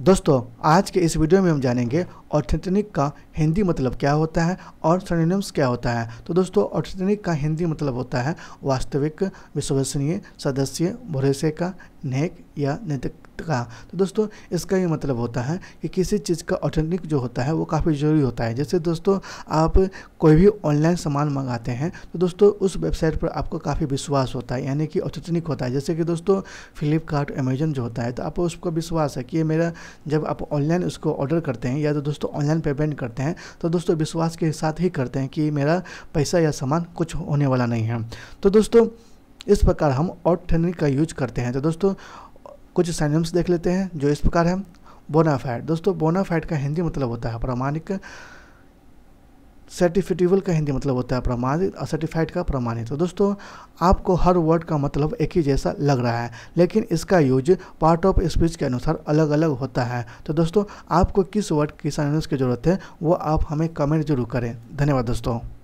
दोस्तों आज के इस वीडियो में हम जानेंगे ऑथेंटिक का हिंदी मतलब क्या होता है और सर्निम्स क्या होता है तो दोस्तों ऑर्थेटनिक का हिंदी मतलब होता है वास्तविक विश्वसनीय सदस्य भरोसे का नेक या नैतिकता तो दोस्तों इसका ये मतलब होता है कि किसी चीज़ का ऑथेंटिक जो होता है वो काफ़ी ज़रूरी होता है जैसे दोस्तों आप कोई भी ऑनलाइन सामान मंगाते हैं तो दोस्तों उस वेबसाइट पर आपको काफ़ी विश्वास होता है यानी कि ऑथेंटिक होता है जैसे कि दोस्तों फ्लिपकार्ट अमेजन जो होता है तो आपको उसको विश्वास है कि ये मेरा जब आप ऑनलाइन उसको ऑर्डर करते हैं या तो दोस्तों ऑनलाइन पेमेंट करते हैं तो दोस्तों विश्वास के साथ ही करते हैं कि मेरा पैसा या सामान कुछ होने वाला नहीं है तो दोस्तों इस प्रकार हम ऑट का यूज करते हैं तो दोस्तों कुछ सैनम्स देख लेते हैं जो इस प्रकार है बोनाफाइड दोस्तों बोनाफाइड का हिंदी मतलब होता है प्रमाणिक सर्टिफिटेबल का हिंदी मतलब होता है प्रमाणित और सर्टिफाइड का प्रमाणित तो दोस्तों आपको हर वर्ड का मतलब एक ही जैसा लग रहा है लेकिन इसका यूज पार्ट ऑफ स्पीच के अनुसार अलग अलग होता है तो दोस्तों आपको किस वर्ड की सैनम्स की ज़रूरत है वो आप हमें कमेंट जरूर करें धन्यवाद दोस्तों